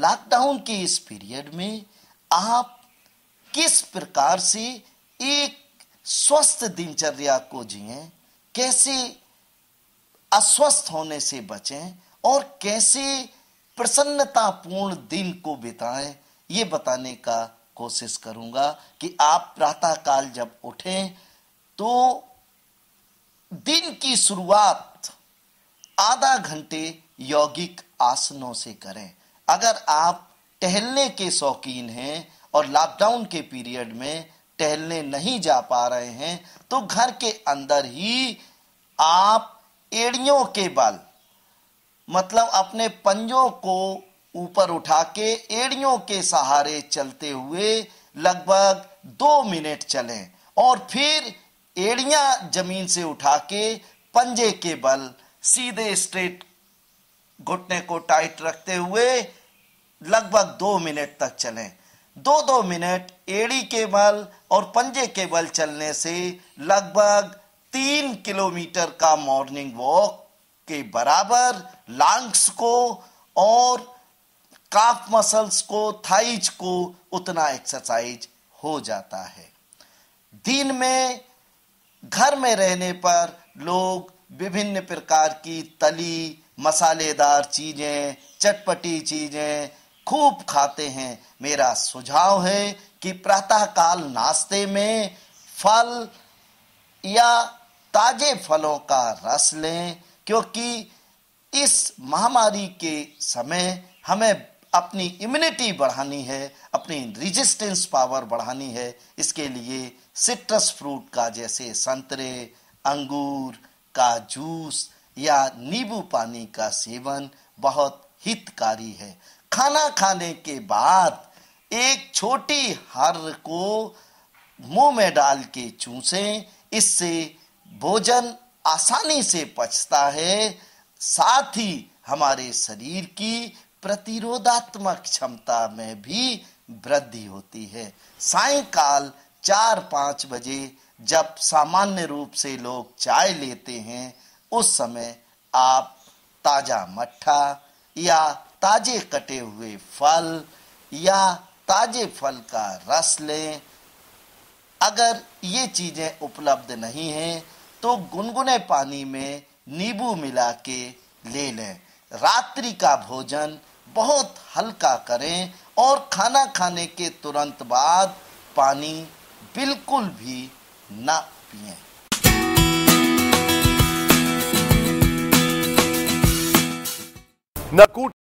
lockdown के इस period में आप किस प्रकार से एक स्वस्थ दिनचर्या को जिए कैसे अस्वस्थ होने से बचें और कैसे प्रसन्नतापूर्ण दिन को बिताएं ये बताने का कोशिश करूंगा कि आप प्रातःकाल जब उठें तो दिन की शुरुआत आधा घंटे यौगिक आसनों से करें अगर आप टहलने के शौकीन हैं और लॉकडाउन के पीरियड में टहलने नहीं जा पा रहे हैं तो घर के अंदर ही आप एड़ियों के बल मतलब अपने पंजों को ऊपर उठा के एड़ियों के सहारे चलते हुए लगभग दो मिनट चलें और फिर एड़ियां जमीन से उठा के पंजे के बल सीधे स्ट्रेट घुटने को टाइट रखते हुए लगभग दो मिनट तक चलें दो दो मिनट एड़ी के बल और पंजे के बल चलने से लगभग तीन किलोमीटर का मॉर्निंग वॉक के बराबर लंग्स को और काफ मसल्स को थाइज को उतना एक्सरसाइज हो जाता है दिन में घर में रहने पर लोग विभिन्न प्रकार की तली मसालेदार चीज़ें चटपटी चीज़ें खूब खाते हैं मेरा सुझाव है कि प्रातःकाल नाश्ते में फल या ताजे फलों का रस लें क्योंकि इस महामारी के समय हमें अपनी इम्यूनिटी बढ़ानी है अपनी रेजिस्टेंस पावर बढ़ानी है इसके लिए सिट्रस फ्रूट का जैसे संतरे अंगूर का जूस या नींबू पानी का सेवन बहुत हितकारी है खाना खाने के बाद एक छोटी हर को मुंह में डाल के चूसें इससे भोजन आसानी से पचता है साथ ही हमारे शरीर की प्रतिरोधात्मक क्षमता में भी वृद्धि होती है सायकाल चार पाँच बजे जब सामान्य रूप से लोग चाय लेते हैं उस समय आप ताज़ा मट्ठा या ताजे कटे हुए फल या ताजे फल का रस लें अगर ये चीज़ें उपलब्ध नहीं हैं तो गुनगुने पानी में नींबू मिला के ले लें रात्रि का भोजन बहुत हल्का करें और खाना खाने के तुरंत बाद पानी बिल्कुल भी ना पिए नकूट